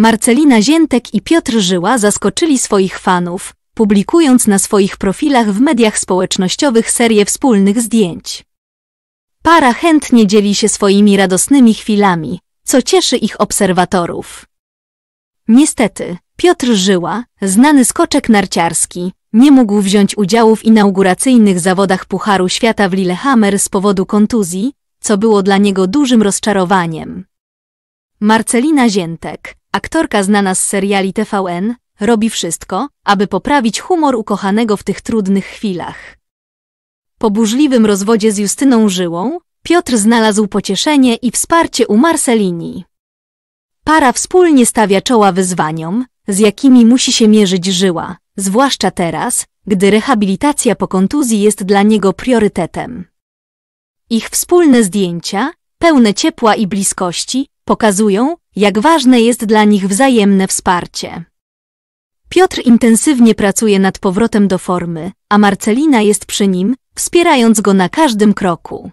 Marcelina Ziętek i Piotr Żyła zaskoczyli swoich fanów, publikując na swoich profilach w mediach społecznościowych serię wspólnych zdjęć. Para chętnie dzieli się swoimi radosnymi chwilami, co cieszy ich obserwatorów. Niestety, Piotr Żyła, znany skoczek narciarski, nie mógł wziąć udziału w inauguracyjnych zawodach Pucharu Świata w Lillehammer z powodu kontuzji, co było dla niego dużym rozczarowaniem. Marcelina Ziętek, Aktorka znana z seriali TVN robi wszystko, aby poprawić humor ukochanego w tych trudnych chwilach. Po burzliwym rozwodzie z Justyną Żyłą, Piotr znalazł pocieszenie i wsparcie u Marcelini. Para wspólnie stawia czoła wyzwaniom, z jakimi musi się mierzyć Żyła, zwłaszcza teraz, gdy rehabilitacja po kontuzji jest dla niego priorytetem. Ich wspólne zdjęcia, pełne ciepła i bliskości, pokazują, jak ważne jest dla nich wzajemne wsparcie. Piotr intensywnie pracuje nad powrotem do formy, a Marcelina jest przy nim, wspierając go na każdym kroku.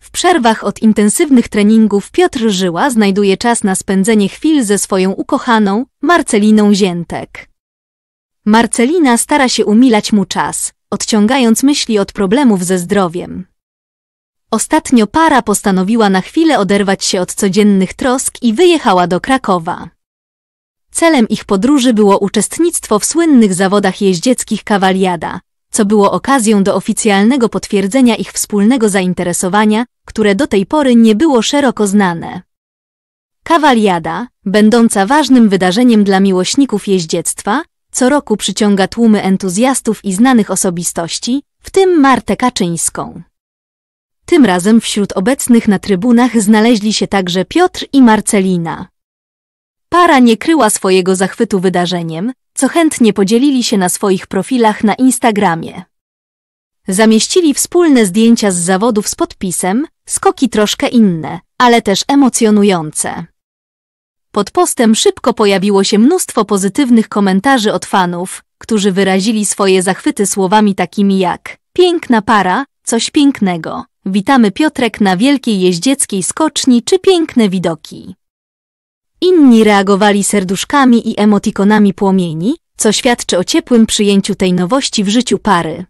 W przerwach od intensywnych treningów Piotr Żyła znajduje czas na spędzenie chwil ze swoją ukochaną, Marceliną Ziętek. Marcelina stara się umilać mu czas, odciągając myśli od problemów ze zdrowiem. Ostatnio para postanowiła na chwilę oderwać się od codziennych trosk i wyjechała do Krakowa. Celem ich podróży było uczestnictwo w słynnych zawodach jeździeckich kawaliada, co było okazją do oficjalnego potwierdzenia ich wspólnego zainteresowania, które do tej pory nie było szeroko znane. Kawaliada, będąca ważnym wydarzeniem dla miłośników jeździectwa, co roku przyciąga tłumy entuzjastów i znanych osobistości, w tym Martę Kaczyńską. Tym razem wśród obecnych na trybunach znaleźli się także Piotr i Marcelina. Para nie kryła swojego zachwytu wydarzeniem, co chętnie podzielili się na swoich profilach na Instagramie. Zamieścili wspólne zdjęcia z zawodów z podpisem, skoki troszkę inne, ale też emocjonujące. Pod postem szybko pojawiło się mnóstwo pozytywnych komentarzy od fanów, którzy wyrazili swoje zachwyty słowami takimi jak piękna para, coś pięknego, Witamy Piotrek na wielkiej jeździeckiej skoczni czy piękne widoki. Inni reagowali serduszkami i emotikonami płomieni, co świadczy o ciepłym przyjęciu tej nowości w życiu pary.